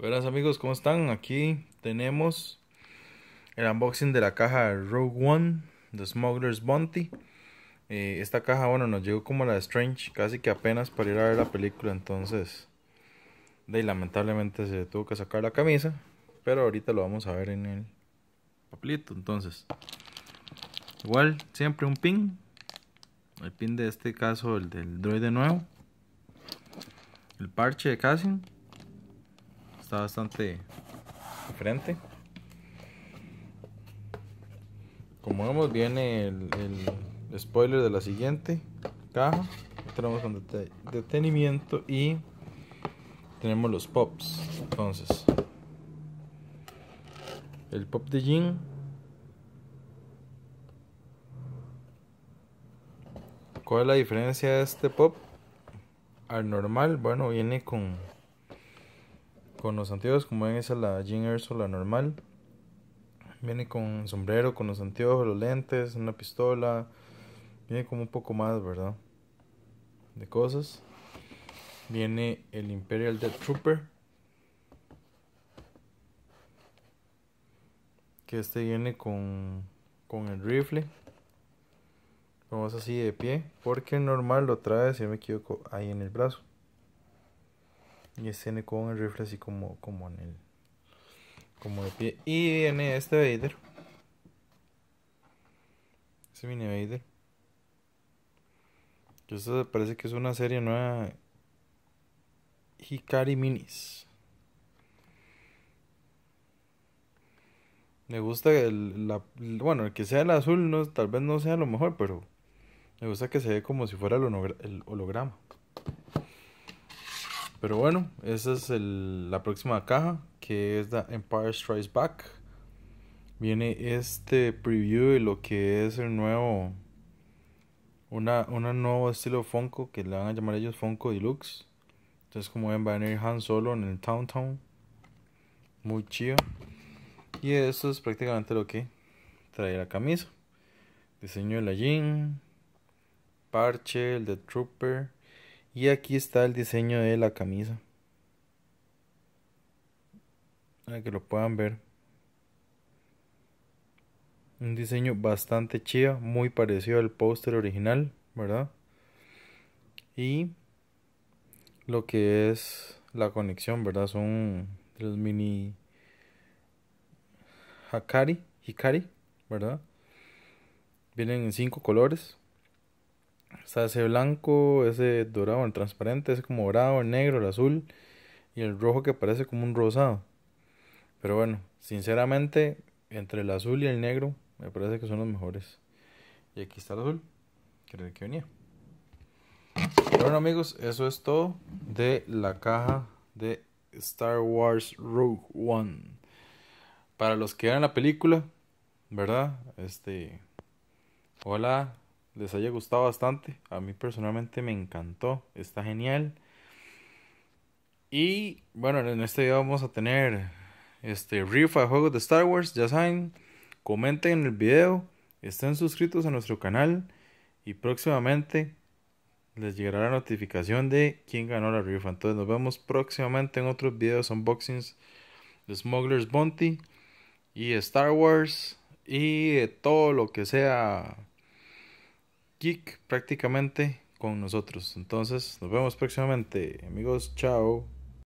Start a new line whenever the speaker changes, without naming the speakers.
Buenas amigos, ¿cómo están? Aquí tenemos el unboxing de la caja Rogue One de Smuggler's Bounty. Eh, esta caja, bueno, nos llegó como la de Strange, casi que apenas para ir a ver la película, entonces, de lamentablemente se tuvo que sacar la camisa, pero ahorita lo vamos a ver en el papelito, entonces. Igual, siempre un pin, el pin de este caso, el del droid de nuevo, el parche de Cassian está bastante diferente. Como vemos viene el, spoiler de la siguiente caja. Tenemos con detenimiento y tenemos los pops. Entonces, el pop de jean ¿Cuál es la diferencia de este pop al normal? Bueno, viene con con los anteojos, como ven esa es la Jean Erso, la normal. Viene con sombrero, con los anteojos, los lentes, una pistola. Viene como un poco más, ¿verdad? De cosas. Viene el Imperial Death Trooper. Que este viene con, con el rifle. Vamos así de pie. Porque normal lo trae, si no me equivoco, ahí en el brazo y este con el rifle así como, como en el como de pie y viene este Vader este mini Vader esto parece que es una serie nueva Hikari Minis me gusta el bueno el que sea el azul no, tal vez no sea lo mejor pero me gusta que se ve como si fuera el holograma pero bueno, esa es la próxima caja, que es la Empire Strikes Back. Viene este preview de lo que es el nuevo, una, nuevo estilo Funko, que le van a llamar ellos Funko Deluxe. Entonces como ven, va a venir Han Solo en el Town Town. Muy chido. Y eso es prácticamente lo que trae la camisa. Diseño de la jean. Parche, el de Trooper y aquí está el diseño de la camisa. Para que lo puedan ver. Un diseño bastante chido, muy parecido al póster original, ¿verdad? Y lo que es la conexión, ¿verdad? Son los mini Hakari, Hikari, ¿verdad? Vienen en cinco colores. Está ese blanco, ese dorado, el transparente, ese como dorado, el negro, el azul y el rojo que parece como un rosado. Pero bueno, sinceramente, entre el azul y el negro, me parece que son los mejores. Y aquí está el azul, creo que venía. Bueno amigos, eso es todo de la caja de Star Wars Rogue One. Para los que vean la película, ¿verdad? Este, hola, les haya gustado bastante. A mí personalmente me encantó, está genial. Y bueno, en este video vamos a tener este rifa de juegos de Star Wars, ya saben, comenten el video, estén suscritos a nuestro canal y próximamente les llegará la notificación de quién ganó la rifa. Entonces nos vemos próximamente en otros videos unboxings de Smuggler's Bounty y Star Wars y de todo lo que sea geek prácticamente con nosotros. Entonces, nos vemos próximamente. Amigos, chao.